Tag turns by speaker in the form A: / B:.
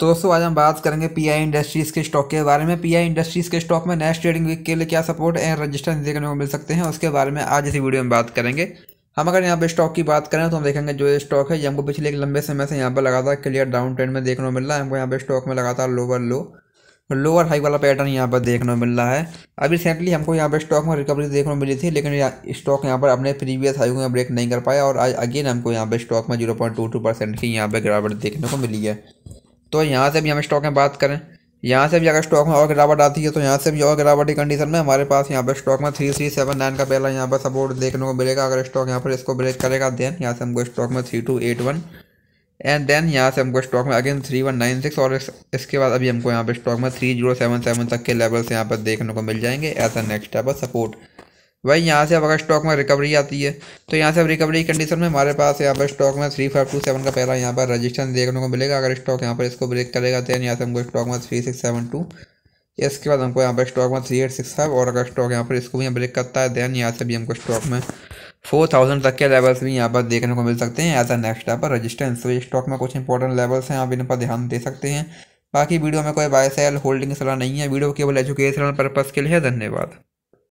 A: तो दोस्तों आज हम बात करेंगे पीआई इंडस्ट्रीज़ के स्टॉक के बारे में पीआई इंडस्ट्रीज़ के स्टॉक में नेक्स्ट ट्रेडिंग वीक के लिए क्या सपोर्ट एंड रजिस्ट्रेंस देखने को मिल सकते हैं उसके बारे में आज इसी वीडियो में बात करेंगे हम अगर यहाँ पे स्टॉक की बात करें तो हम देखेंगे जो ये स्टॉक है ये हमको पिछले एक लंबे समय से यहाँ पर लगातार क्लियर डाउन ट्रेंड में देखने को मिल रहा है हमको यहाँ पे स्टॉक में लगातार लोअर लो लोअर हाई वाला पैटर्न यहाँ पर देखने को मिल रहा है अब रिसेंटली हमको यहाँ पर स्टॉक में रिकवरी देखने को मिली थी लेकिन स्टॉक यहाँ पर अपने प्रीवियस हाई को ब्रेक नहीं कर पाया और आज अगेन हमको यहाँ पे स्टॉक में zero point two two percent की यहाँ पर गिरावट देखने को मिली है तो यहाँ से भी हम स्टॉक में बात करें यहाँ से भी अगर स्टॉक में और गिरावट आती है तो यहाँ से भी और गिरावट की कंडीशन में हमारे पास यहाँ पर स्टॉक में थ्री थ्री सेवन नाइन का पहला यहाँ पर सपोर्ट देखने को मिलेगा अगर स्टॉक यहाँ पर इसको ब्रेक करेगा देन यहाँ से हमको स्टॉक में three two eight one and then यहाँ से हमको स्टॉक में again three one nine six और इस, इसके बाद अभी हमको यहाँ पर स्टॉक में थ्री जीरो सेवन सेवन तक के लेवल्स यहाँ पर देखने को मिल जाएंगे as a next type of support वही यहाँ से अब अगर स्टॉक में रिकवरी आती है तो यहाँ से अब रिकवरी की कंडीशन में हमारे पास यहाँ पर स्टॉक में थ्री फाइव टू सेवन का पहला यहाँ पर रजिस्टेंस देखने को मिलेगा अगर स्टॉक यहाँ पर इसको ब्रेक करेगा तो यहाँ से हमको स्टॉक में थ्री सिक्स सेवन टू इसके बाद हमको यहाँ पर स्टॉक में थ्री एट सिक्स फाइव और अगर स्टॉक यहाँ पर इसको भी ब्रेक करता है देन यहाँ से भी हमको स्टॉक में फोर थाउजेंड तक के लेवल्स भी यहाँ पर देखने को मिल सकते हैं एज अ नेक्स्ट यहाँ पर रजिस्टेंस तो स्टॉक में कुछ इंपॉर्टेंट लेवल्स हैं आप इन पर ध्यान दे सकते हैं बाकी वीडियो में कोई बाय सेल होल्डिंग सलाह नहीं है वीडियो केवल एजुकेशनल पर्पज़ के लिए धन्यवाद